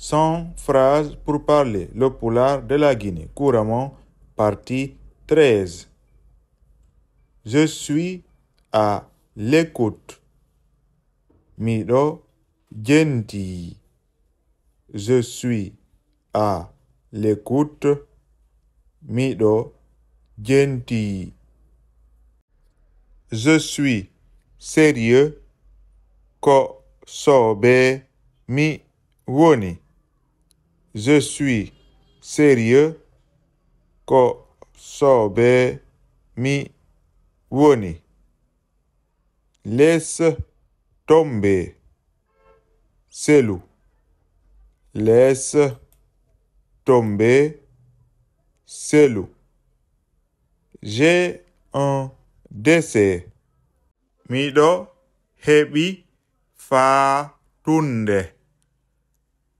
100 phrases pour parler le poulard de la Guinée, couramment, partie 13. Je suis à l'écoute. Mido genti. Je suis à l'écoute. Miro genti. Je suis sérieux. Ko sobe mi woni. Je suis sérieux. Kosobe mi woni. Laisse tomber. Selou. Laisse tomber. Selou. J'ai un décès. Mido hebi tunde.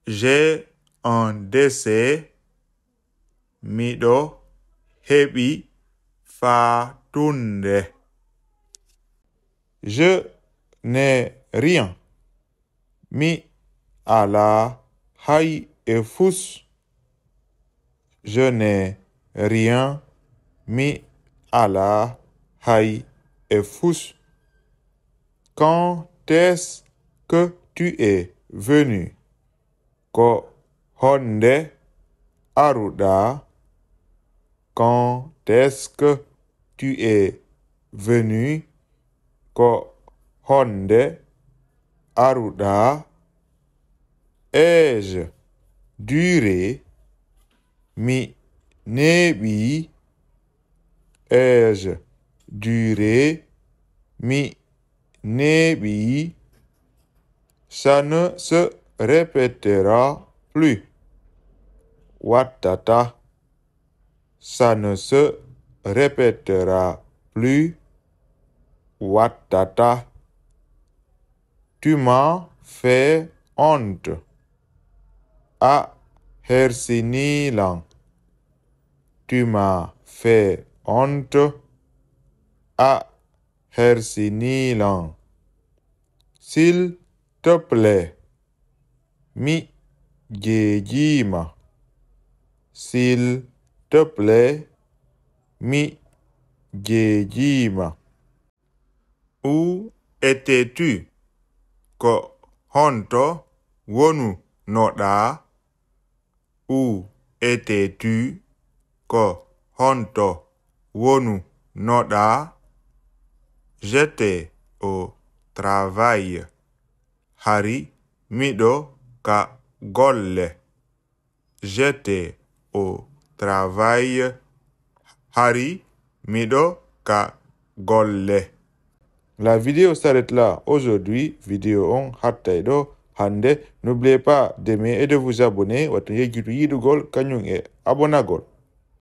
J'ai on dese mido Hebi fatunde je n'ai rien mi ala hai et fous. je n'ai rien mi ala hai et fous. quand est-ce que tu es venu? Ko HONDE Aruda, quand est-ce que tu es venu? HONDE Aruda, ai-je duré? Mi nebi, ai-je duré? Mi nebi, ça ne se répétera plus. Ouattata, ça ne se répétera plus. Ouattata, tu m'as fait honte. À Hersinilan, tu m'as fait honte. À Hersinilan, s'il te plaît, mi Gejima s'il te plaît, mi gejima. Où étais-tu? Ko honto wonu noda. Où étais-tu? Ko honto wonu noda. J'étais au travail. Hari mido ka golle. J'étais au travail Hari Mido Kagole. La vidéo s'arrête là aujourd'hui. Vidéo on Hattaido Hande. N'oubliez pas d'aimer et de vous abonner. Watunye Gol Kanyung et Abonagol.